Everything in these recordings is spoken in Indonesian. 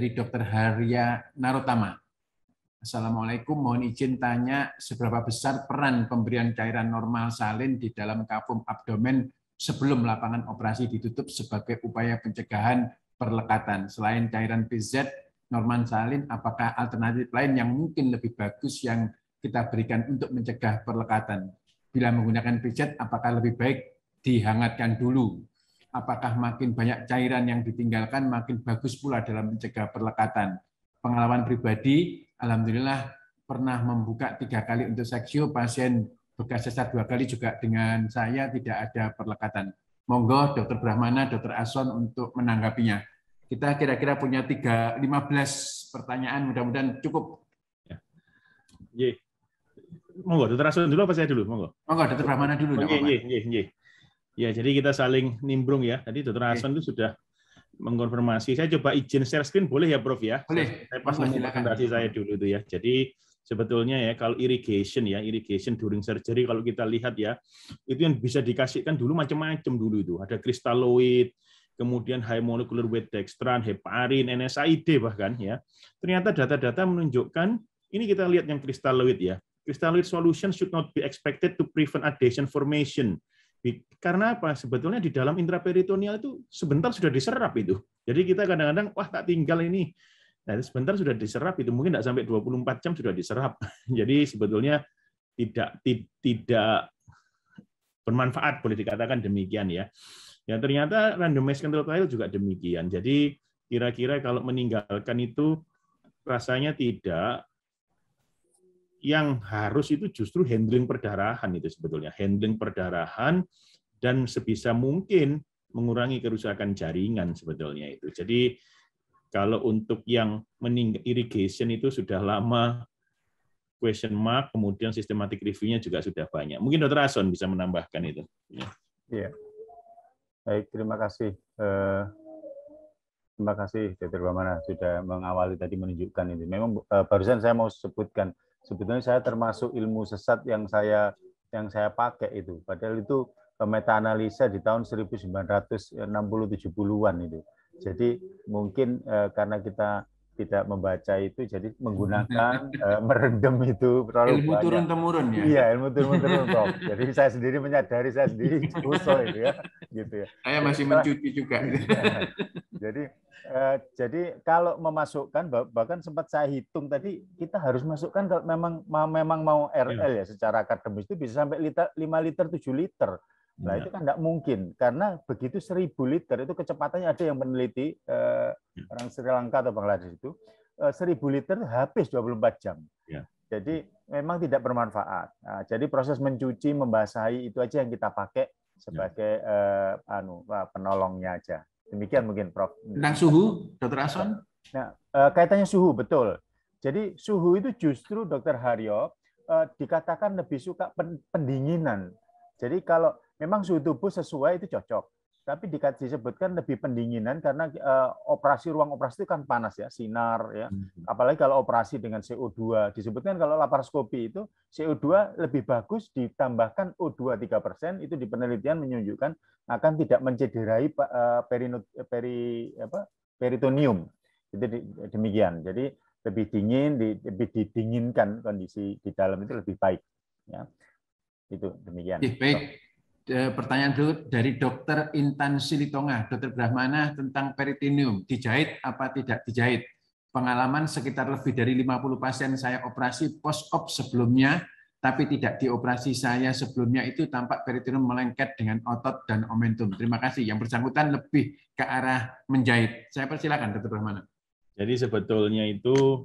dari Dr. Harya Narotama. Assalamualaikum, mohon izin tanya seberapa besar peran pemberian cairan normal salin di dalam kafum abdomen sebelum lapangan operasi ditutup sebagai upaya pencegahan perlekatan. Selain cairan PZ, normal salin, apakah alternatif lain yang mungkin lebih bagus yang kita berikan untuk mencegah perlekatan? Bila menggunakan PZ, apakah lebih baik dihangatkan dulu apakah makin banyak cairan yang ditinggalkan, makin bagus pula dalam mencegah perlekatan. Pengalaman pribadi, alhamdulillah pernah membuka tiga kali untuk seksio, pasien bekas sesar dua kali juga dengan saya tidak ada perlekatan. Monggo Dokter Brahmana, Dokter Aswan untuk menanggapinya. Kita kira-kira punya tiga, 15 pertanyaan, mudah-mudahan cukup. Ya. Monggo Dokter Aswan dulu apa saya dulu? Monggo. Monggo Dokter Brahmana dulu. Ye, ye, ye, ye. Ya, jadi kita saling nimbrung ya. Tadi Dr. Hasan itu sudah mengkonfirmasi. Saya coba izin share screen boleh ya, Prof ya? Boleh. Saya pas presentasi saya dulu itu ya. Jadi sebetulnya ya kalau irrigation ya, irrigation during surgery kalau kita lihat ya, itu yang bisa dikasihkan dulu macam-macam dulu itu. Ada kristaloid, kemudian high molecular weight dextran, heparin, NSAID bahkan ya. Ternyata data-data menunjukkan ini kita lihat yang kristaloid ya. Kristaloid solution should not be expected to prevent adhesion formation karena apa? Sebetulnya di dalam intraperitoneal itu sebentar sudah diserap itu. Jadi kita kadang-kadang, wah tak tinggal ini. Nah, sebentar sudah diserap itu mungkin tidak sampai 24 jam sudah diserap. Jadi sebetulnya tidak tidak bermanfaat boleh dikatakan demikian ya. Ya ternyata randomized control trial juga demikian. Jadi kira-kira kalau meninggalkan itu rasanya tidak yang harus itu justru handling perdarahan itu sebetulnya handling perdarahan dan sebisa mungkin mengurangi kerusakan jaringan sebetulnya itu. Jadi kalau untuk yang meninggal irrigation itu sudah lama question mark, kemudian sistematik reviewnya juga sudah banyak. Mungkin Dr. Ason bisa menambahkan itu. Ya. Yeah. Baik, terima kasih. Eh, terima kasih Dr. Bamana sudah mengawali tadi menunjukkan ini. Memang eh, barusan saya mau sebutkan sebetulnya saya termasuk ilmu sesat yang saya yang saya pakai itu. Padahal itu meta analisa di tahun 1960-70-an itu. Jadi mungkin eh, karena kita tidak membaca itu jadi menggunakan eh, merendam itu terlalu ilmu banyak. turun temurun ya. Iya, ilmu turun temurun, Prof. Jadi saya sendiri menyadari saya sendiri itu ya, gitu ya. Saya masih mencuci juga. Iya. Jadi eh, jadi kalau memasukkan bahkan sempat saya hitung tadi kita harus masukkan kalau memang memang mau RL iya. ya secara akademis itu bisa sampai liter 5 liter 7 liter. Nah, iya. itu kan tidak mungkin karena begitu 1000 liter itu kecepatannya ada yang meneliti eh, orang Sri Lanka atau Bangladesh itu eh, 1000 liter habis 24 jam. Iya. Jadi memang tidak bermanfaat. Nah, jadi proses mencuci, membasahi itu aja yang kita pakai sebagai ya. eh, anu penolongnya aja. Demikian mungkin Prof. Tentang suhu, Dr. Nah, Ason? Nah, eh, kaitannya suhu, betul. Jadi suhu itu justru Dr. Haryo eh, dikatakan lebih suka pendinginan. Jadi kalau memang suhu tubuh sesuai itu cocok tapi di, disebutkan lebih pendinginan karena uh, operasi ruang operasi itu kan panas ya, sinar ya. Hmm. Apalagi kalau operasi dengan CO2 disebutkan kalau laparoskopi itu CO2 lebih bagus ditambahkan O2 persen itu di penelitian menunjukkan akan tidak mencederai uh, perinut, peri apa peritonium. Jadi demikian. Jadi lebih dingin, di, lebih didinginkan kondisi di dalam itu lebih baik ya. Itu demikian. Baik. Eh, pertanyaan dulu dari Dokter Intan Silitonga, Dokter Brahmana tentang peritoneum, dijahit apa tidak dijahit. Pengalaman sekitar lebih dari 50 pasien saya operasi post-op sebelumnya, tapi tidak dioperasi saya sebelumnya itu tampak peritoneum melengket dengan otot dan omentum. Terima kasih. Yang bersangkutan lebih ke arah menjahit. Saya persilakan, Dokter Brahmana. Jadi sebetulnya itu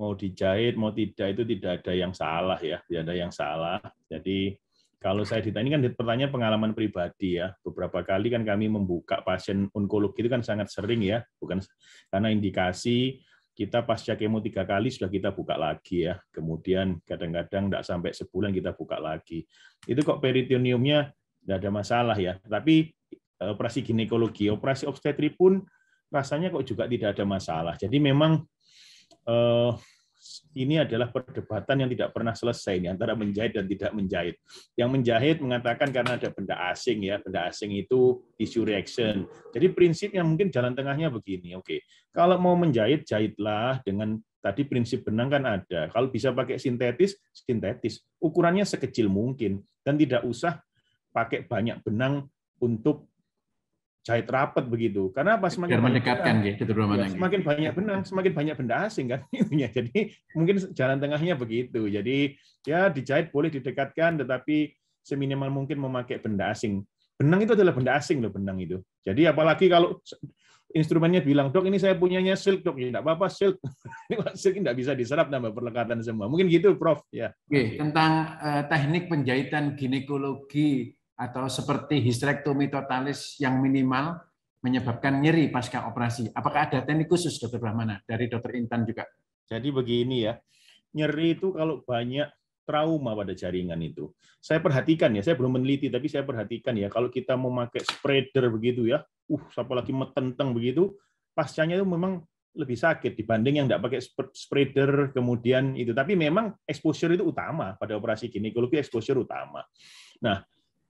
mau dijahit, mau tidak itu tidak ada yang salah ya, tidak ada yang salah. Jadi kalau saya ditanya ini kan pertanyaan pengalaman pribadi ya. Beberapa kali kan kami membuka pasien onkologi itu kan sangat sering ya, bukan karena indikasi kita pasca kemo tiga kali sudah kita buka lagi ya. Kemudian kadang-kadang tidak sampai sebulan kita buka lagi. Itu kok peritoneumnya tidak ada masalah ya. Tapi eh, operasi ginekologi, operasi obstetri pun rasanya kok juga tidak ada masalah. Jadi memang eh, ini adalah perdebatan yang tidak pernah selesai ini antara menjahit dan tidak menjahit. Yang menjahit mengatakan karena ada benda asing ya, benda asing itu tissue reaction. Jadi prinsipnya mungkin jalan tengahnya begini. Oke, okay. kalau mau menjahit jahitlah dengan tadi prinsip benang kan ada. Kalau bisa pakai sintetis, sintetis. Ukurannya sekecil mungkin dan tidak usah pakai banyak benang untuk jahit rapet begitu. Karena apa semakin Biar mendekatkan banyak, ya, iya, gitu ya, semakin banyak benang, semakin banyak benda asing kan gitu ya. Jadi mungkin jalan tengahnya begitu. Jadi ya dijahit boleh didekatkan tetapi seminimal mungkin memakai benda asing. Benang itu adalah benda asing loh benang itu. Jadi apalagi kalau instrumennya bilang, "Dok, ini saya punyanya silk, Dok." Ya enggak apa-apa silk. silk enggak bisa diserap nama perlekatan semua. Mungkin gitu, Prof, ya. Oke, tentang eh, teknik penjahitan ginekologi atau seperti histerektomi totalis yang minimal menyebabkan nyeri pasca operasi. Apakah ada teknik khusus, Dokter Brahmana, dari Dokter Intan juga? Jadi begini ya, nyeri itu kalau banyak trauma pada jaringan itu. Saya perhatikan ya, saya belum meneliti tapi saya perhatikan ya kalau kita mau pakai spreader begitu ya, uh siapa lagi metenteng begitu, pascanya itu memang lebih sakit dibanding yang tidak pakai spreader kemudian itu. Tapi memang exposure itu utama pada operasi ginekologi exposure utama. Nah,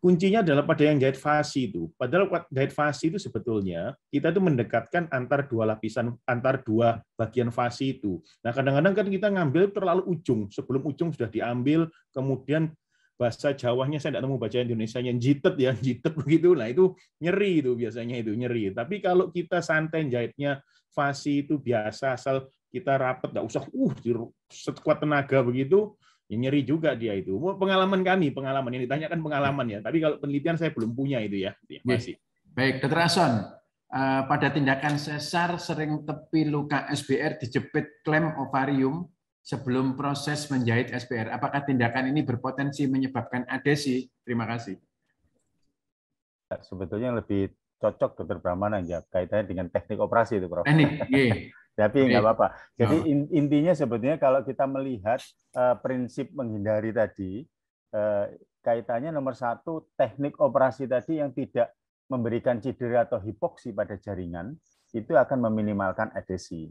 kuncinya adalah pada yang jahit fasi itu. Padahal jahit fasi itu sebetulnya kita itu mendekatkan antar dua lapisan, antar dua bagian fasi itu. Nah, kadang-kadang kan kita ngambil terlalu ujung, sebelum ujung sudah diambil, kemudian bahasa Jawanya saya tidak nemu bahasa Indonesia yang jitet ya, jitet begitu. Nah, itu nyeri itu biasanya itu nyeri. Tapi kalau kita santai jahitnya fasi itu biasa asal kita rapat, nggak usah uh sekuat tenaga begitu, Ya, nyeri juga dia itu. Pengalaman kami, pengalaman yang ditanyakan pengalaman ya. Tapi kalau penelitian saya belum punya itu ya, ya iya. masih. Baik, Dr. Rason, eh, pada tindakan sesar sering tepi luka SBR dijepit klem ovarium sebelum proses menjahit SBR. Apakah tindakan ini berpotensi menyebabkan adesi? Terima kasih. Sebetulnya lebih cocok dokter Brahman ya kaitannya dengan teknik operasi itu, Prof. Teknik, iya tapi nggak apa-apa. Jadi nah. intinya sebetulnya kalau kita melihat uh, prinsip menghindari tadi, uh, kaitannya nomor satu teknik operasi tadi yang tidak memberikan cedera atau hipoksi pada jaringan itu akan meminimalkan adhesi.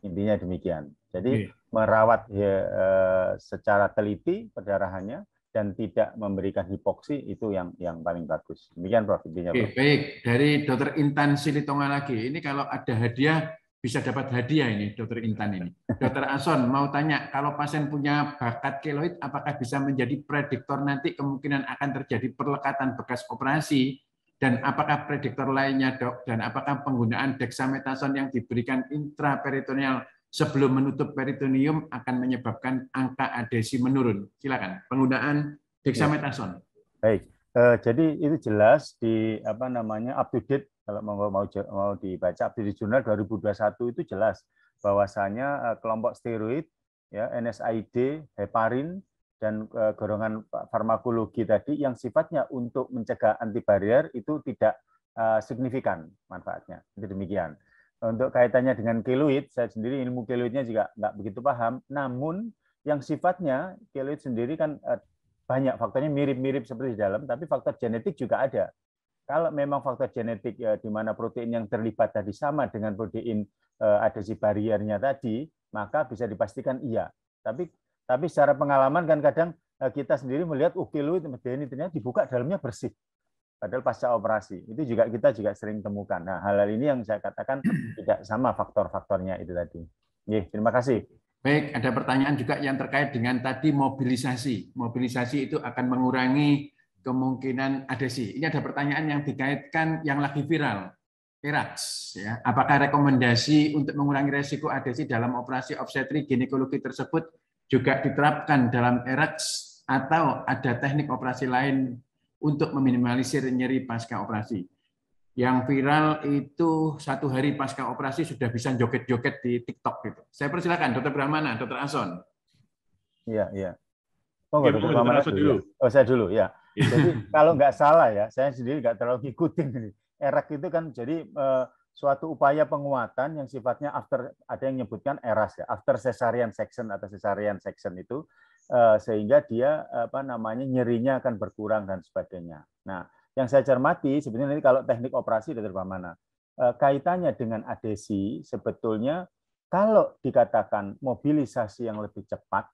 Intinya demikian. Jadi iya. merawat ya, uh, secara teliti perdarahannya dan tidak memberikan hipoksi itu yang yang paling bagus. Demikian Prof. Intinya, Prof. Oke, baik, dari Dokter Intan Silitonga lagi. Ini kalau ada hadiah bisa dapat hadiah ini dokter Intan ini. Dokter Ason mau tanya kalau pasien punya bakat keloid apakah bisa menjadi prediktor nanti kemungkinan akan terjadi perlekatan bekas operasi dan apakah prediktor lainnya dok dan apakah penggunaan dexamethasone yang diberikan intraperitoneal sebelum menutup peritoneum akan menyebabkan angka adesi menurun. Silakan penggunaan dexamethasone. Baik. Eh, jadi itu jelas di apa namanya update. date kalau mau mau, mau dibaca di jurnal 2021 itu jelas bahwasanya eh, kelompok steroid ya NSAID, heparin dan eh, golongan farmakologi tadi yang sifatnya untuk mencegah antibarier itu tidak eh, signifikan manfaatnya. Itu demikian. Untuk kaitannya dengan keloid, saya sendiri ilmu keloidnya juga nggak begitu paham. Namun yang sifatnya keloid sendiri kan banyak faktornya mirip-mirip seperti di dalam, tapi faktor genetik juga ada. Kalau memang faktor genetik ya, di mana protein yang terlibat tadi sama dengan protein eh, adesi bariernya tadi, maka bisa dipastikan iya. Tapi tapi secara pengalaman kan kadang eh, kita sendiri melihat oke oh, lu itu ini ternyata dibuka dalamnya bersih. Padahal pasca operasi itu juga kita juga sering temukan. Nah hal-hal ini yang saya katakan tidak sama faktor-faktornya itu tadi. Ye, terima kasih. Baik, ada pertanyaan juga yang terkait dengan tadi mobilisasi. Mobilisasi itu akan mengurangi kemungkinan ada sih. Ini ada pertanyaan yang dikaitkan yang lagi viral. Kerax, ya. Apakah rekomendasi untuk mengurangi resiko adesi dalam operasi obstetri ginekologi tersebut juga diterapkan dalam erax atau ada teknik operasi lain untuk meminimalisir nyeri pasca operasi? Yang viral itu satu hari pasca operasi sudah bisa joget-joget di TikTok gitu. Saya persilakan, Dokter Brahmana, Dokter Ason. Iya, iya. Oh, Dokter Brahmana dulu. Ya. dulu. Oh, saya dulu, ya. Jadi kalau nggak salah ya, saya sendiri nggak terlalu ngikutin ini. Erak itu kan jadi uh, suatu upaya penguatan yang sifatnya after ada yang menyebutkan eras ya, after cesarean section atau cesarean section itu uh, sehingga dia apa namanya nyerinya akan berkurang dan sebagainya. Nah, yang saya cermati sebenarnya ini kalau teknik operasi dari mana, Uh, eh, kaitannya dengan adesi sebetulnya kalau dikatakan mobilisasi yang lebih cepat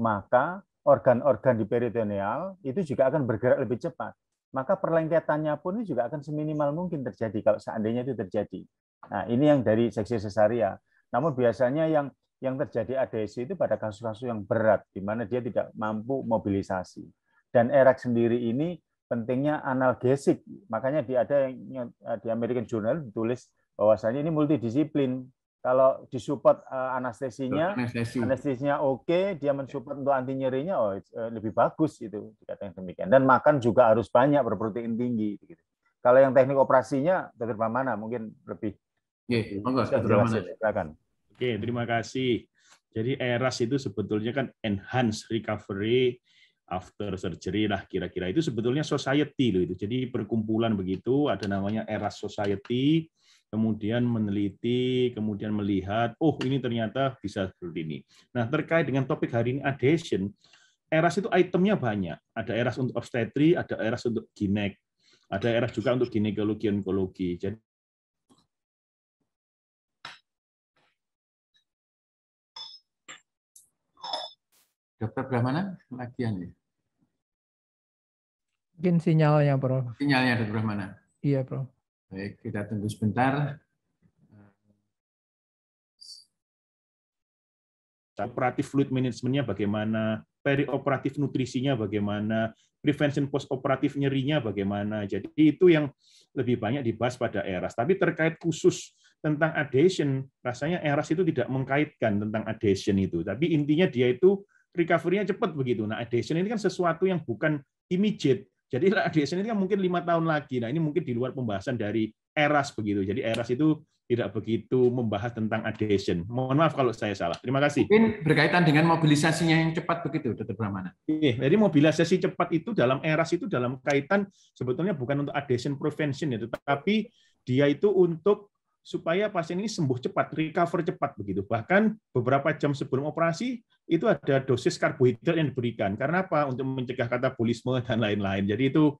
maka organ-organ di peritoneal itu juga akan bergerak lebih cepat. Maka perlengketannya pun juga akan seminimal mungkin terjadi kalau seandainya itu terjadi. Nah, ini yang dari seksi sesaria. Namun biasanya yang yang terjadi adhesi itu pada kasus-kasus yang berat di mana dia tidak mampu mobilisasi. Dan erak sendiri ini pentingnya analgesik. Makanya di ada yang di American Journal ditulis bahwasanya ini multidisiplin kalau disupport uh, anestesinya, Anestesi. anestesinya oke, okay, dia mensupport iya. untuk anti nyerinya, oh uh, lebih bagus itu dikatakan demikian. Dan makan juga harus banyak berprotein tinggi. Gitu. Kalau yang teknik operasinya, dokter mana mungkin lebih. Oke, okay, Oke, terima kasih. Jadi ERAS itu sebetulnya kan enhance recovery after surgery lah kira-kira itu sebetulnya society loh itu. Jadi perkumpulan begitu ada namanya Eras Society kemudian meneliti, kemudian melihat, oh ini ternyata bisa seperti ini. Nah, terkait dengan topik hari ini adhesion, eras itu itemnya banyak. Ada eras untuk obstetri, ada eras untuk ginek, ada eras juga untuk ginekologi onkologi. Jadi Dokter Brahmana lagian ya? Mungkin sinyalnya, Prof. Sinyalnya, Dokter Brahmana. Iya, Prof. Baik, kita tunggu sebentar. Operatif fluid management-nya bagaimana, perioperatif nutrisinya bagaimana, prevention postoperatif nyerinya bagaimana. Jadi itu yang lebih banyak dibahas pada ERAS. Tapi terkait khusus tentang adhesion, rasanya ERAS itu tidak mengkaitkan tentang adhesion itu. Tapi intinya dia itu recovery-nya cepat begitu. Nah, adhesion ini kan sesuatu yang bukan immediate, jadi radiation ini kan mungkin lima tahun lagi. Nah ini mungkin di luar pembahasan dari eras begitu. Jadi eras itu tidak begitu membahas tentang adhesion. Mohon maaf kalau saya salah. Terima kasih. Mungkin berkaitan dengan mobilisasinya yang cepat begitu, Dr. Bramana. Iya, jadi mobilisasi cepat itu dalam eras itu dalam kaitan sebetulnya bukan untuk adhesion prevention ya, tetapi dia itu untuk supaya pasien ini sembuh cepat, recover cepat begitu. Bahkan beberapa jam sebelum operasi itu ada dosis karbohidrat yang diberikan. Karena apa? Untuk mencegah katabolisme dan lain-lain. Jadi itu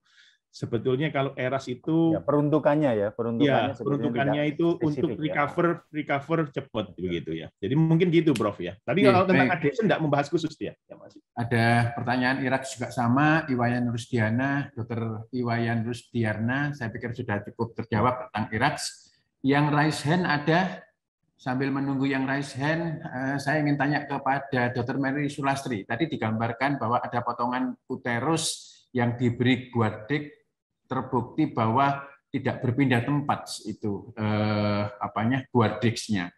sebetulnya kalau eras itu ya, peruntukannya ya, peruntukannya, ya, peruntukannya itu untuk recover ya. recover cepat ya. begitu ya. Jadi mungkin gitu Prof ya. Tapi ya, kalau tentang ADS tidak membahas khusus dia. Ya, masih. Ada pertanyaan Irak juga sama, Iwayan Rusdiana, Dokter Iwayan Rusdiana, saya pikir sudah cukup terjawab tentang Irak. Yang raise hand ada sambil menunggu yang raise hand, eh, saya ingin tanya kepada Dr. Mary Sulastri. Tadi digambarkan bahwa ada potongan uterus yang diberi guardik terbukti bahwa tidak berpindah tempat itu eh, apanya guardiksnya.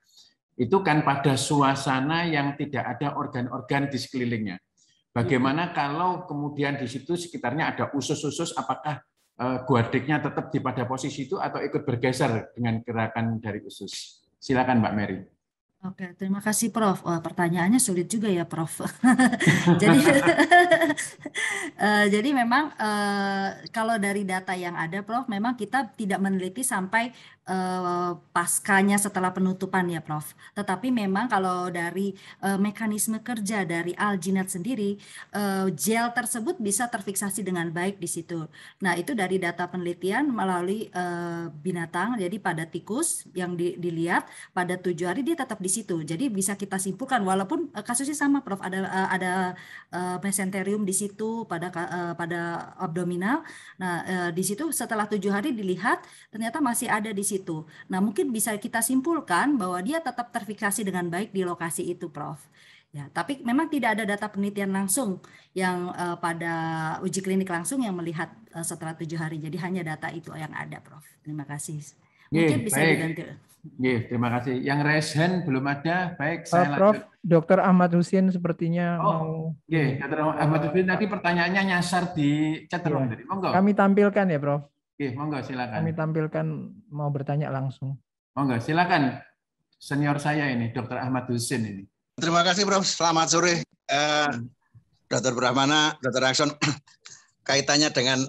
Itu kan pada suasana yang tidak ada organ-organ di sekelilingnya. Bagaimana iya. kalau kemudian di situ sekitarnya ada usus-usus, apakah eh, guardiknya tetap di pada posisi itu atau ikut bergeser dengan gerakan dari usus? Silakan Mbak Mary. Oke, terima kasih Prof. Wah, pertanyaannya sulit juga ya Prof. jadi uh, jadi memang uh, kalau dari data yang ada Prof, memang kita tidak meneliti sampai uh, eh, paskanya setelah penutupan ya Prof. Tetapi memang kalau dari uh, mekanisme kerja dari alginat sendiri, uh, gel tersebut bisa terfiksasi dengan baik di situ. Nah, itu dari data penelitian melalui uh, binatang, jadi pada tikus yang di, dilihat pada tujuh hari dia tetap di situ. Jadi bisa kita simpulkan walaupun eh, kasusnya sama Prof ada uh, ada eh, mesenterium di situ pada pada abdominal. Nah, di situ setelah tujuh hari dilihat ternyata masih ada di situ. Nah, mungkin bisa kita simpulkan bahwa dia tetap terfiksasi dengan baik di lokasi itu Prof. Ya, tapi memang tidak ada data penelitian langsung yang uh, pada uji klinik langsung yang melihat uh, setelah tujuh hari. Jadi hanya data itu yang ada, Prof. Terima kasih. Mungkin yeah, bisa baik. diganti. Yeah, terima kasih. Yang raise hand belum ada, baik eh, saya uh, Prof, lanjut. Dr. Ahmad Husin sepertinya oh, mau. Yeah, Dr. Ahmad Husin tadi pertanyaannya nyasar di chat yeah. tadi. Monggo. Kami tampilkan ya, Prof. Oke, okay, monggo silakan. Kami tampilkan mau bertanya langsung. Monggo, silakan. Senior saya ini, Dr. Ahmad Husin ini. Terima kasih, Prof. Selamat sore. Uh, eh, Dr. Brahmana, Dr. Akson, kaitannya dengan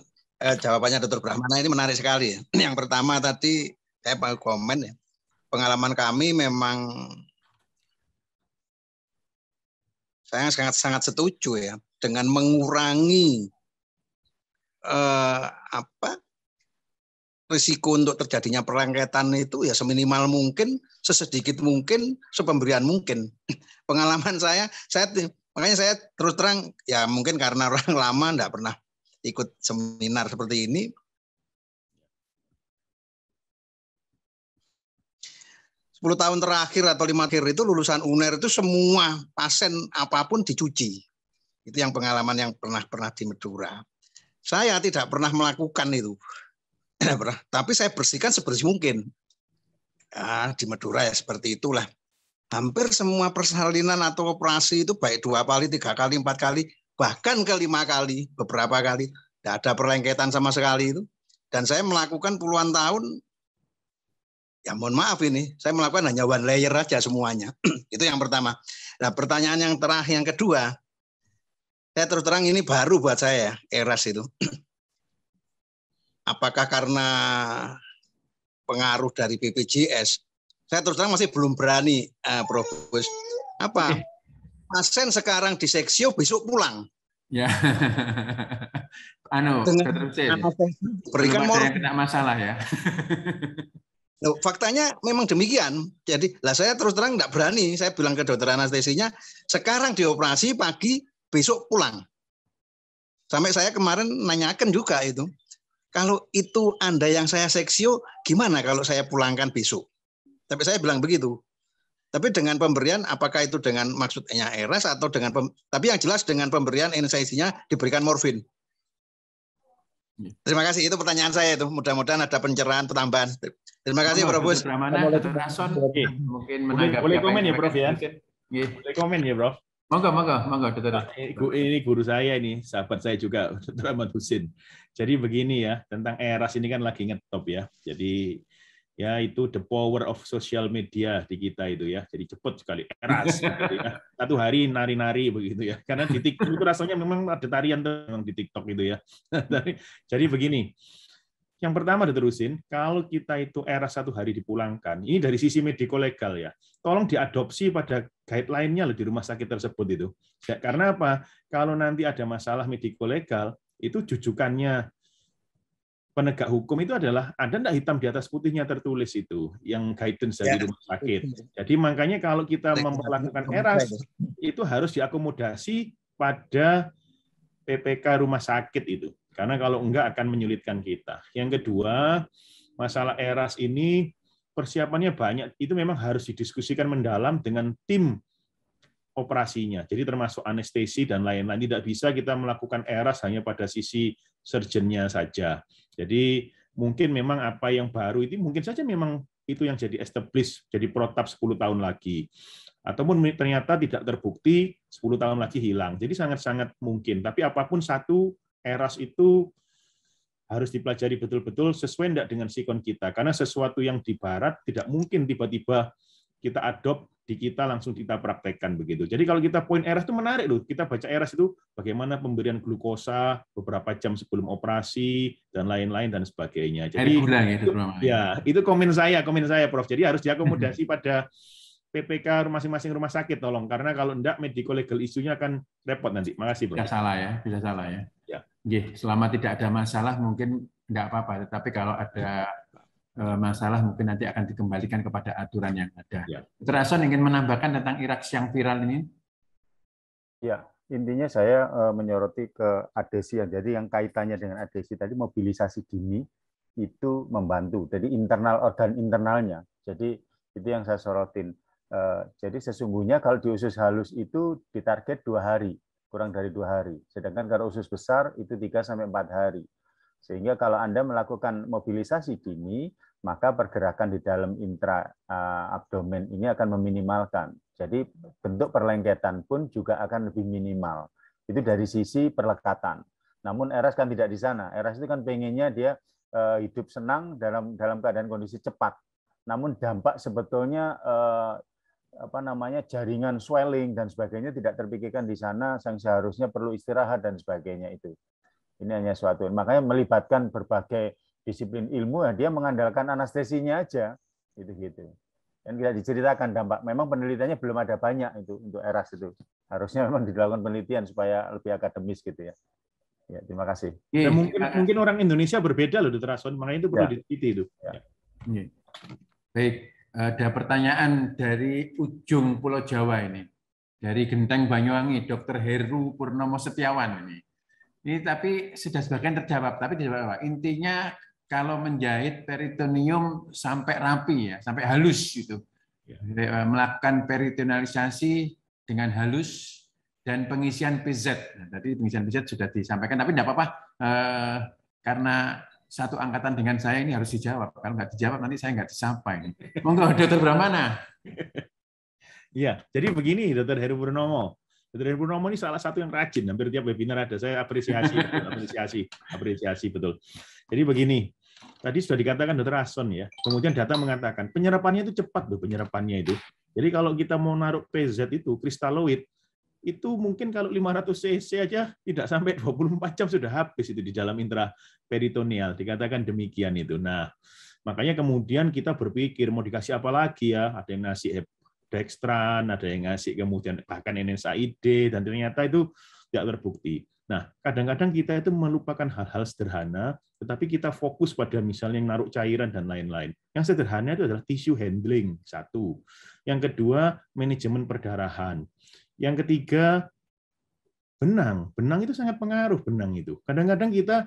eh, jawabannya Dr. Brahmana ini menarik sekali. Yang pertama tadi saya mau komen ya. Pengalaman kami memang saya sangat sangat setuju ya dengan mengurangi eh, apa risiko untuk terjadinya perangketan itu ya seminimal mungkin, sesedikit mungkin, sepemberian mungkin. Pengalaman saya, saya makanya saya terus terang ya mungkin karena orang lama tidak pernah ikut seminar seperti ini, 10 tahun terakhir atau lima akhir itu lulusan UNER itu semua pasien apapun dicuci. Itu yang pengalaman yang pernah pernah di Madura. Saya tidak pernah melakukan itu. Tapi saya bersihkan sebersih mungkin. Ya, di Madura ya seperti itulah. Hampir semua persalinan atau operasi itu baik dua kali, tiga kali, empat kali, bahkan kelima kali, beberapa kali. Tidak ada perlengketan sama sekali itu. Dan saya melakukan puluhan tahun ya mohon maaf ini, saya melakukan hanya one layer aja semuanya. itu yang pertama. Nah, pertanyaan yang terakhir yang kedua, saya terus terang ini baru buat saya ya, eras itu. Apakah karena pengaruh dari BPJS? Saya terus terang masih belum berani, uh, Prof. Apa? Okay. sekarang di seksio besok pulang. Ya. anu, Dengan, berikan yang Kena masalah ya. Loh, faktanya memang demikian. Jadi, lah saya terus terang tidak berani. Saya bilang ke dokter anestesinya, sekarang dioperasi pagi, besok pulang. Sampai saya kemarin nanyakan juga itu. Kalau itu Anda yang saya seksio, gimana kalau saya pulangkan besok? Tapi saya bilang begitu. Tapi dengan pemberian, apakah itu dengan maksudnya eras atau dengan pem... tapi yang jelas dengan pemberian anestesinya diberikan morfin. Iya. Terima kasih. Itu pertanyaan saya itu. Mudah-mudahan ada pencerahan, pertambahan. Terima kasih Prof. Bus. Oke. Mungkin menanggapi boleh, komen ya Prof ya. Iya. Boleh komen ya Prof. Monggo, monggo, monggo, Dokter. Nah, ini guru saya ini, sahabat saya juga, Dr. Ahmad Husin. Jadi begini ya, tentang eras ini kan lagi ngetop ya. Jadi ya itu the power of social media di kita itu ya. Jadi cepet sekali eras. ya. Satu hari nari-nari begitu ya. Karena di TikTok itu rasanya memang ada tarian tuh memang di TikTok itu ya. Jadi begini, yang pertama diterusin, kalau kita itu era satu hari dipulangkan, ini dari sisi medico legal ya, tolong diadopsi pada guideline-nya loh di rumah sakit tersebut itu. Ya, karena apa? Kalau nanti ada masalah medico legal, itu jujukannya penegak hukum itu adalah ada tidak hitam di atas putihnya tertulis itu yang guidance dari ya. rumah sakit. Jadi makanya kalau kita memperlakukan eras itu harus diakomodasi pada PPK rumah sakit itu. Karena kalau enggak akan menyulitkan kita. Yang kedua, masalah eras ini persiapannya banyak. Itu memang harus didiskusikan mendalam dengan tim operasinya. Jadi termasuk anestesi dan lain-lain. Tidak bisa kita melakukan eras hanya pada sisi surgeonnya saja. Jadi mungkin memang apa yang baru itu mungkin saja memang itu yang jadi established, jadi protap 10 tahun lagi. Ataupun ternyata tidak terbukti 10 tahun lagi hilang. Jadi sangat-sangat mungkin. Tapi apapun satu eras itu harus dipelajari betul-betul sesuai enggak dengan sikon kita. Karena sesuatu yang di barat tidak mungkin tiba-tiba kita adopt di kita langsung kita praktekkan begitu. Jadi kalau kita poin eras itu menarik loh. Kita baca eras itu bagaimana pemberian glukosa beberapa jam sebelum operasi dan lain-lain dan sebagainya. Jadi ya, itu, ya, itu komen saya, komen saya Prof. Jadi harus diakomodasi pada PPK masing-masing rumah sakit tolong karena kalau enggak medical legal isunya akan repot nanti. Makasih, Bro. Bisa salah ya, bisa salah ya. Ya. Ye, selama tidak ada masalah mungkin enggak apa-apa, tetapi kalau ada e, masalah mungkin nanti akan dikembalikan kepada aturan yang ada. Ya. ingin menambahkan tentang Irak yang viral ini? Ya, intinya saya e, menyoroti ke adesi yang jadi yang kaitannya dengan adesi tadi mobilisasi dini itu membantu. Jadi internal organ internalnya. Jadi itu yang saya sorotin Eh, jadi sesungguhnya kalau di usus halus itu ditarget dua hari, kurang dari dua hari. Sedangkan kalau usus besar itu 3 sampai empat hari. Sehingga kalau Anda melakukan mobilisasi dini, maka pergerakan di dalam intra eh, abdomen ini akan meminimalkan. Jadi bentuk perlengketan pun juga akan lebih minimal. Itu dari sisi perlekatan. Namun Eras kan tidak di sana. Eras itu kan pengennya dia eh, hidup senang dalam dalam keadaan kondisi cepat. Namun dampak sebetulnya apa namanya jaringan swelling dan sebagainya tidak terpikirkan di sana yang seharusnya perlu istirahat dan sebagainya itu ini hanya suatu makanya melibatkan berbagai disiplin ilmu ya, dia mengandalkan anestesinya aja itu gitu dan tidak diceritakan dampak memang penelitiannya belum ada banyak itu untuk eras itu harusnya memang dilakukan penelitian supaya lebih akademis gitu ya ya terima kasih ya, mungkin mungkin orang Indonesia berbeda loh di terasa makanya itu perlu ya. diteliti itu ya. Ya. Baik, Eh, ada pertanyaan dari ujung Pulau Jawa ini, dari Genteng Banyuwangi, Dr. Heru Purnomo Setiawan ini. Ini tapi sudah sebagian terjawab, tapi dijawab apa? Intinya kalau menjahit peritoneum sampai rapi ya, sampai halus gitu. Ya. Eh, melakukan peritonalisasi dengan halus dan pengisian PZ. Nah, tadi pengisian PZ sudah disampaikan, tapi tidak apa-apa eh, karena satu angkatan dengan saya ini harus dijawab. Kalau nggak dijawab nanti saya nggak disampai. Monggo, Dokter Brahmana. Iya, jadi begini Dokter Heru Purnomo. Dokter Heru Purnomo ini salah satu yang rajin. Hampir tiap webinar ada. Saya apresiasi, apresiasi, apresiasi betul. Jadi begini, tadi sudah dikatakan Dokter Ason ya. Kemudian data mengatakan penyerapannya itu cepat loh penyerapannya itu. Jadi kalau kita mau naruh PZ itu kristaloid, itu mungkin kalau 500 cc aja tidak sampai 24 jam sudah habis itu di dalam intraperitoneal dikatakan demikian itu. Nah, makanya kemudian kita berpikir mau dikasih apa lagi ya? Ada yang ngasih dextran, ada yang ngasih kemudian bahkan NSAID dan ternyata itu tidak terbukti. Nah, kadang-kadang kita itu melupakan hal-hal sederhana, tetapi kita fokus pada misalnya yang naruh cairan dan lain-lain. Yang sederhana itu adalah tissue handling, satu. Yang kedua, manajemen perdarahan. Yang ketiga, benang. Benang itu sangat pengaruh, benang itu. Kadang-kadang kita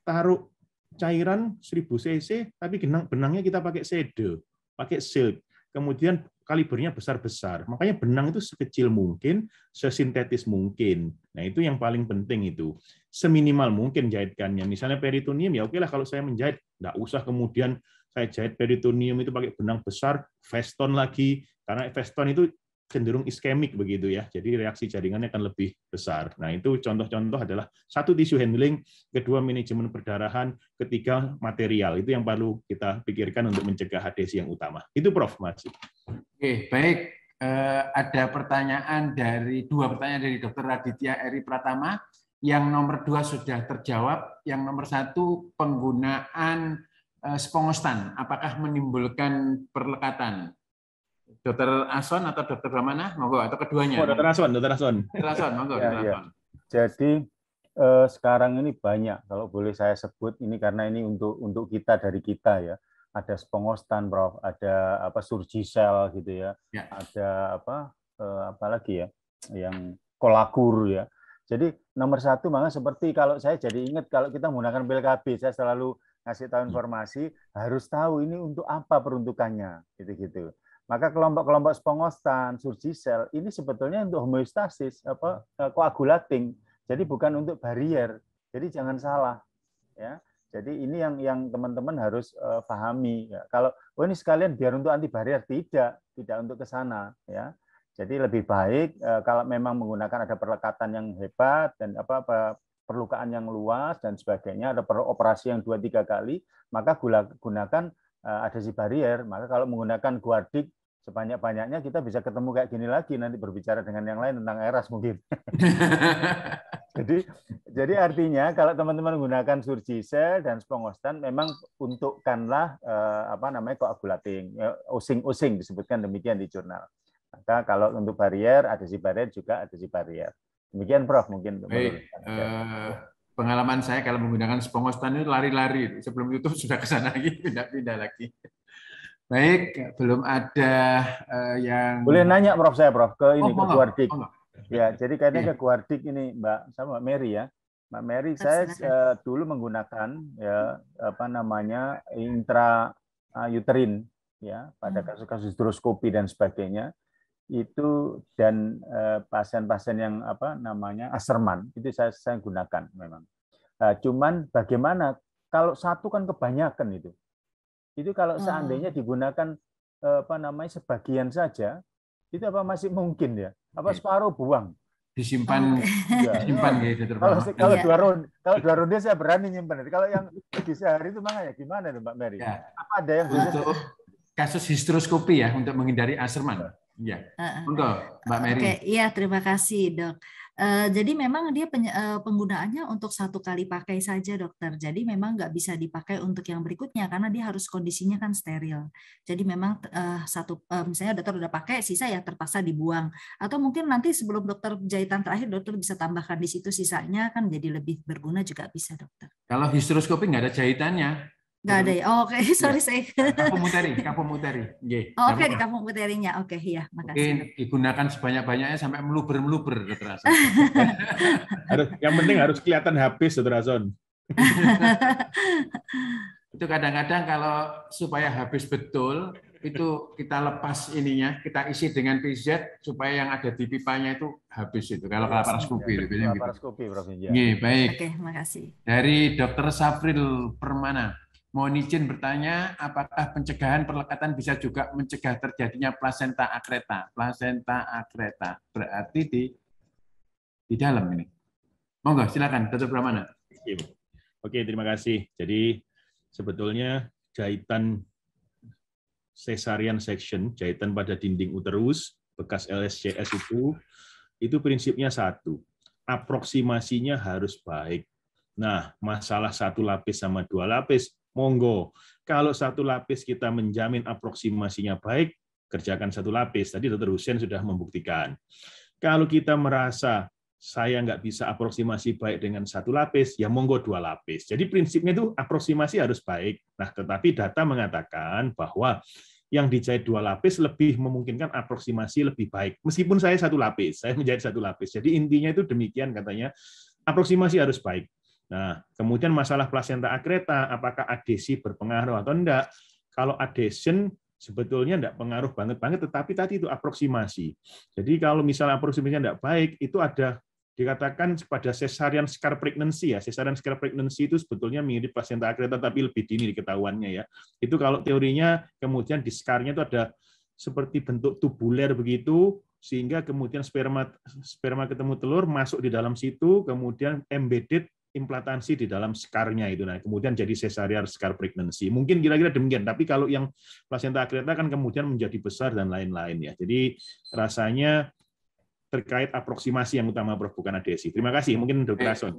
taruh cairan 1000 cc, tapi benangnya kita pakai sede, pakai silk. Kemudian kalibernya besar-besar. Makanya benang itu sekecil mungkin, sesintetis mungkin. Nah, itu yang paling penting itu. Seminimal mungkin jahitkannya. Misalnya peritonium, ya oke lah kalau saya menjahit, nggak usah kemudian saya jahit peritonium itu pakai benang besar, veston lagi, karena veston itu cenderung iskemik begitu ya. Jadi reaksi jaringannya akan lebih besar. Nah, itu contoh-contoh adalah satu tisu handling, kedua manajemen perdarahan, ketiga material. Itu yang perlu kita pikirkan untuk mencegah adhesi yang utama. Itu Prof, masih. Oke, baik. Eh, ada pertanyaan dari dua pertanyaan dari Dr. Raditya Eri Pratama. Yang nomor dua sudah terjawab. Yang nomor satu penggunaan eh, spongostan. Apakah menimbulkan perlekatan? Dokter Aswan atau dokter Ramana Monggo atau keduanya. Oh, dokter Aswan, dokter Aswan. Dokter Aswan, monggo. ya, ya. Jadi eh, sekarang ini banyak kalau boleh saya sebut ini karena ini untuk untuk kita dari kita ya. Ada Spongostan, Prof, ada apa Surgisel gitu ya. ya. Ada apa eh, apalagi ya yang kolakur ya. Jadi nomor satu maka seperti kalau saya jadi ingat kalau kita menggunakan KB, saya selalu ngasih tahu hmm. informasi harus tahu ini untuk apa peruntukannya gitu-gitu. Maka kelompok-kelompok spongostan, surgisel ini sebetulnya untuk homeostasis apa eh, koagulating. Jadi bukan untuk barrier. Jadi jangan salah ya. Jadi ini yang yang teman-teman harus eh, pahami ya. Kalau oh ini sekalian biar untuk anti barrier tidak, tidak untuk ke sana ya. Jadi lebih baik eh, kalau memang menggunakan ada perlekatan yang hebat dan apa, apa perlukaan yang luas dan sebagainya, ada perlu operasi yang dua tiga kali, maka gunakan uh, si barrier. Maka kalau menggunakan guardik sebanyak-banyaknya kita bisa ketemu kayak gini lagi nanti berbicara dengan yang lain tentang eras mungkin. jadi jadi artinya kalau teman-teman menggunakan sel dan spongostan memang untukkanlah eh, apa namanya koagulating, ya, osing-osing disebutkan demikian di jurnal. Maka kalau untuk barrier ada si barrier juga ada si barrier Demikian Prof mungkin. Baik. Uh, pengalaman saya kalau menggunakan spongostan itu lari-lari. Sebelum itu sudah ke sana lagi, pindah-pindah lagi. Baik, belum ada uh, yang Boleh nanya Prof saya Prof ke ini oh, ke Guardik. Oh, ya, jadi kayaknya yeah. ke Guardik ini Mbak sama Mbak Mary ya. Mbak Mary, saya uh, dulu menggunakan ya apa namanya intra uh, uterin ya pada hmm. kasus-kasus hidroskopi dan sebagainya itu dan pasien-pasien uh, yang apa namanya aserman itu saya saya gunakan memang. Uh, cuman bagaimana kalau satu kan kebanyakan itu itu kalau hmm. seandainya digunakan eh, apa namanya sebagian saja, itu apa masih mungkin ya? Apa iya. separuh buang? disimpan ya, disimpan ya. gitu kalau iya. kalau dua ronde kalau dua ronde saya berani nyimpan kalau yang di sehari itu makanya gimana nih Mbak Mary ya. apa ada yang untuk kasus histeroskopi ya untuk menghindari aserman ya untuk Mbak Mary Oke, iya terima kasih dok Eh, jadi memang dia eh, penggunaannya untuk satu kali pakai saja dokter. Jadi memang nggak bisa dipakai untuk yang berikutnya karena dia harus kondisinya kan steril. Jadi memang eh, satu misalnya dokter udah pakai sisa ya terpaksa dibuang. Atau mungkin nanti sebelum dokter jahitan terakhir dokter bisa tambahkan di situ sisanya kan jadi lebih berguna juga bisa dokter. Kalau histeroskopi nggak ada jahitannya, Nggak ada ya. Oh, Oke, okay. Iya. sorry saya. Kampung Muteri, Kampung Muteri. Yeah. Oh, Oke, okay, di Kampung Muterinya. Oke, okay, iya, makasih. Mungkin digunakan sebanyak banyaknya sampai meluber-meluber, terasa. harus, yang penting harus kelihatan habis, Dr Ason. itu kadang-kadang kalau supaya habis betul, itu kita lepas ininya, kita isi dengan PZ supaya yang ada di pipanya itu habis itu. Kalau ya, kelaparan kopi ya, iya. biasanya gitu. kopi, Prof. Ya. baik. Oke, makasih. Dari Dr. Safril Permana. Mohon izin bertanya, apakah pencegahan perlekatan bisa juga mencegah terjadinya plasenta akreta? Plasenta akreta berarti di di dalam ini. Monggo, silakan Dr. Pramana. Oke, terima kasih. Jadi sebetulnya jahitan cesarean section, jahitan pada dinding uterus bekas LSCS itu itu prinsipnya satu. Aproksimasinya harus baik. Nah, masalah satu lapis sama dua lapis monggo. Kalau satu lapis kita menjamin aproksimasinya baik, kerjakan satu lapis. Tadi Dr. Hussein sudah membuktikan. Kalau kita merasa saya nggak bisa aproksimasi baik dengan satu lapis, ya monggo dua lapis. Jadi prinsipnya itu aproksimasi harus baik. Nah, tetapi data mengatakan bahwa yang dijahit dua lapis lebih memungkinkan aproksimasi lebih baik. Meskipun saya satu lapis, saya menjahit satu lapis. Jadi intinya itu demikian katanya, aproksimasi harus baik. Nah, kemudian masalah plasenta akreta, apakah adhesi berpengaruh atau enggak? Kalau adhesion sebetulnya enggak pengaruh banget-banget, tetapi tadi itu aproksimasi. Jadi kalau misalnya aproksimasinya enggak baik, itu ada dikatakan pada cesarean scar pregnancy ya. Cesarean scar pregnancy itu sebetulnya mirip plasenta akreta, tapi lebih dini diketahuannya ya. Itu kalau teorinya kemudian di scar-nya itu ada seperti bentuk tubuler begitu, sehingga kemudian sperma sperma ketemu telur masuk di dalam situ kemudian embedded implantasi di dalam skarnya itu. Nah, kemudian jadi cesarean scar pregnancy. Mungkin kira-kira demikian, tapi kalau yang placenta akreta kan kemudian menjadi besar dan lain-lain ya. Jadi rasanya terkait aproksimasi yang utama Prof bukan adesi. Terima kasih. Mungkin Dr. Hasan.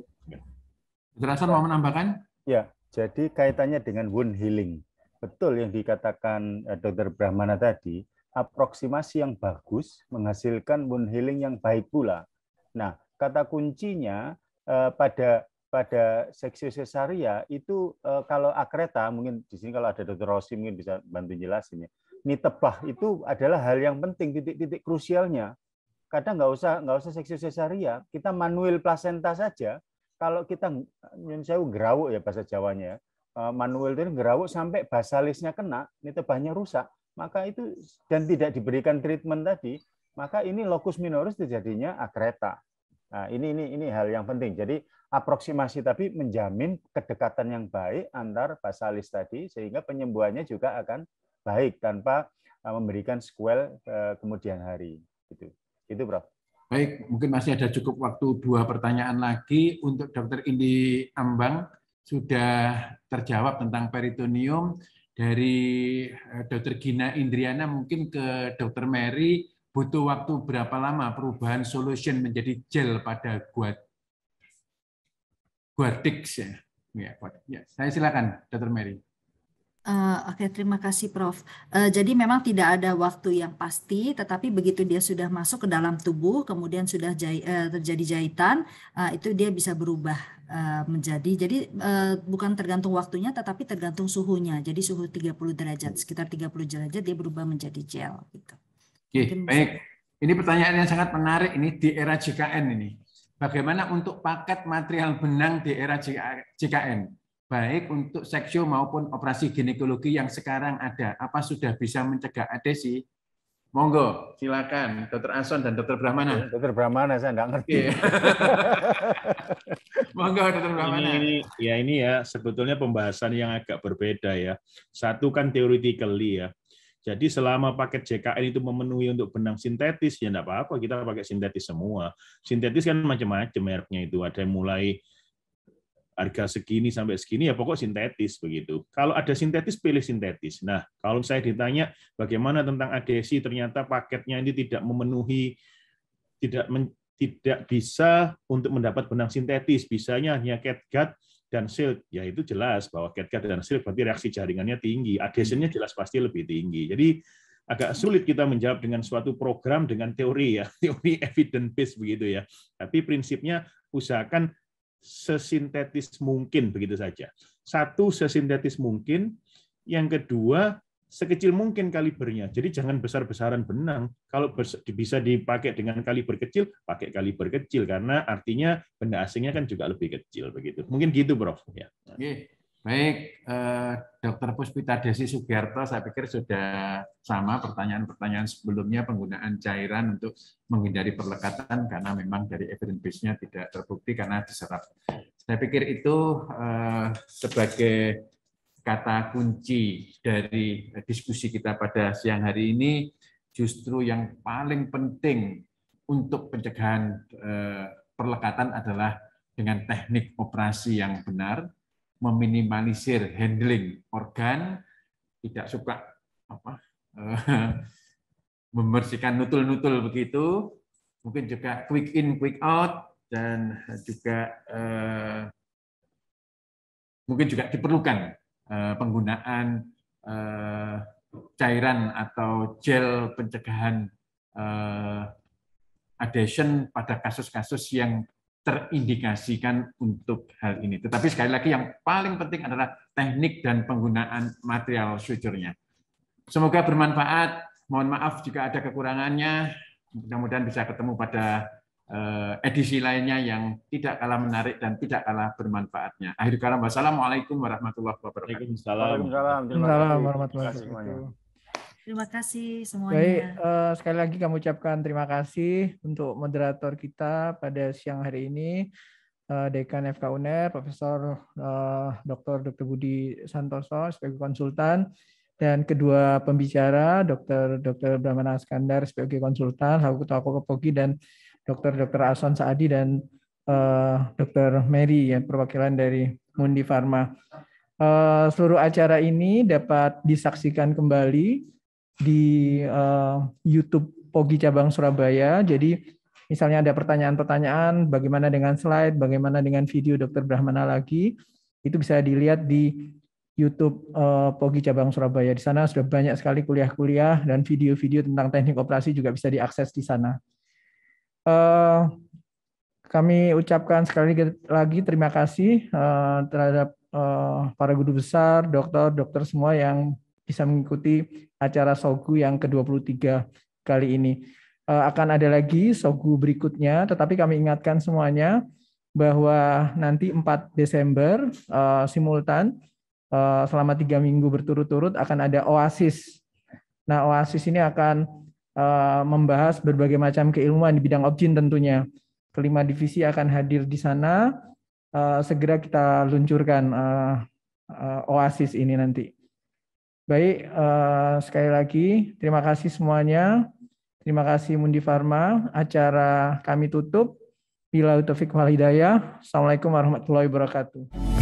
Dokter Hasan mau menambahkan? Ya, jadi kaitannya dengan wound healing. Betul yang dikatakan eh, Dr. Brahmana tadi, aproksimasi yang bagus menghasilkan wound healing yang baik pula. Nah, kata kuncinya eh, pada pada seksi sesaria ya, itu eh, kalau akreta mungkin di sini kalau ada dokter Rossi mungkin bisa bantu jelasin ya. Ini tebah itu adalah hal yang penting titik-titik krusialnya. Kadang nggak usah nggak usah seksi sesaria, ya. kita manual placenta saja. Kalau kita saya gerawuk ya bahasa Jawanya, ya. eh, manual itu gerawuk sampai basalisnya kena, ini tebahnya rusak, maka itu dan tidak diberikan treatment tadi, maka ini locus minoris terjadinya akreta Nah, ini ini ini hal yang penting. Jadi aproksimasi tapi menjamin kedekatan yang baik antar basalis tadi sehingga penyembuhannya juga akan baik tanpa e, memberikan sequel kemudian hari. Itu. Itu, Prof. Baik, mungkin masih ada cukup waktu dua pertanyaan lagi untuk dokter Indi Ambang sudah terjawab tentang peritonium dari e, dokter Gina Indriana mungkin ke dokter Mary butuh waktu berapa lama perubahan solution menjadi gel pada guat guatix ya. Ya, ya. Saya silakan, Dr. Mary. Uh, Oke, okay, terima kasih, Prof. Uh, jadi memang tidak ada waktu yang pasti, tetapi begitu dia sudah masuk ke dalam tubuh, kemudian sudah jai, uh, terjadi jahitan, uh, itu dia bisa berubah uh, menjadi. Jadi uh, bukan tergantung waktunya, tetapi tergantung suhunya. Jadi suhu 30 derajat, sekitar 30 derajat dia berubah menjadi gel. Gitu. Oke, okay, baik. Ini pertanyaan yang sangat menarik ini di era JKN ini. Bagaimana untuk paket material benang di era JKN? Baik untuk seksio maupun operasi ginekologi yang sekarang ada. Apa sudah bisa mencegah adesi? Monggo, silakan Dokter Ason dan Dokter Brahmana. Dokter Brahmana saya enggak ngerti. Monggo Dokter Brahmana. Ini, ini, ya ini ya sebetulnya pembahasan yang agak berbeda ya. Satu kan teoretically ya. Jadi selama paket JKN itu memenuhi untuk benang sintetis, ya enggak apa-apa, kita pakai sintetis semua. Sintetis kan macam-macam mereknya itu. Ada yang mulai harga segini sampai segini, ya pokok sintetis begitu. Kalau ada sintetis, pilih sintetis. Nah, kalau saya ditanya bagaimana tentang adhesi ternyata paketnya ini tidak memenuhi, tidak men, tidak bisa untuk mendapat benang sintetis, bisanya hanya catgut dan silk, ya itu jelas bahwa catgut dan silk berarti reaksi jaringannya tinggi, adhesionnya jelas pasti lebih tinggi. Jadi agak sulit kita menjawab dengan suatu program dengan teori ya, teori evidence based begitu ya. Tapi prinsipnya usahakan sesintetis mungkin begitu saja. Satu sesintetis mungkin, yang kedua sekecil mungkin kalibernya. Jadi jangan besar-besaran benang. Kalau bisa dipakai dengan kaliber kecil, pakai kaliber kecil karena artinya benda asingnya kan juga lebih kecil begitu. Mungkin gitu, Prof. Ya. Oke. Baik, eh, Dokter Puspita Desi Sugiarto, saya pikir sudah sama pertanyaan-pertanyaan sebelumnya penggunaan cairan untuk menghindari perlekatan karena memang dari evidence-nya tidak terbukti karena diserap. Saya pikir itu eh, sebagai kata kunci dari diskusi kita pada siang hari ini justru yang paling penting untuk pencegahan eh, perlekatan adalah dengan teknik operasi yang benar, meminimalisir handling organ, tidak suka apa eh, membersihkan nutul-nutul begitu, mungkin juga quick in quick out dan juga eh, mungkin juga diperlukan Eh, penggunaan eh, cairan atau gel pencegahan eh, adhesion pada kasus-kasus yang terindikasikan untuk hal ini. Tetapi sekali lagi yang paling penting adalah teknik dan penggunaan material sujurnya. Semoga bermanfaat. Mohon maaf jika ada kekurangannya. Mudah-mudahan bisa ketemu pada Eh, edisi lainnya yang tidak kalah menarik dan tidak kalah bermanfaatnya. Akhir kalam, wassalamualaikum warahmatullahi wabarakatuh. Waalaikumsalam. Waalaikumsalam warahmatullahi wabarakatuh. Terima kasih semuanya. Baik, uh, sekali lagi kami ucapkan terima kasih untuk moderator kita pada siang hari ini, uh, Dekan FK UNER, Profesor uh, Dr. Dr. Budi Santoso sebagai konsultan, dan kedua pembicara, Dr. Dr. Brahmana Askandar sebagai konsultan, Haku Ketua Kokopogi, dan Dr. Dr. Aswan Saadi dan uh, eh, Dr. Mary yang perwakilan dari Mundi Pharma. Uh, seluruh acara ini dapat disaksikan kembali di uh, YouTube Pogi Cabang Surabaya. Jadi misalnya ada pertanyaan-pertanyaan bagaimana dengan slide, bagaimana dengan video Dr. Brahmana lagi, itu bisa dilihat di YouTube uh, Pogi Cabang Surabaya. Di sana sudah banyak sekali kuliah-kuliah dan video-video tentang teknik operasi juga bisa diakses di sana. Eh, kami ucapkan sekali lagi terima kasih eh, terhadap eh, para guru besar, dokter, dokter semua yang bisa mengikuti acara Sogu yang ke-23 kali ini. akan ada lagi Sogu berikutnya, tetapi kami ingatkan semuanya bahwa nanti 4 Desember simultan selama tiga minggu berturut-turut akan ada Oasis. Nah, Oasis ini akan Eh, membahas berbagai macam keilmuan di bidang objin tentunya. Kelima divisi akan hadir di sana. Eh, segera kita luncurkan eh, Oasis ini nanti. Baik, sekali lagi terima kasih semuanya. Terima kasih Mundi Farma. Acara kami tutup. Bila Taufik wal Hidayah. Assalamualaikum warahmatullahi wabarakatuh.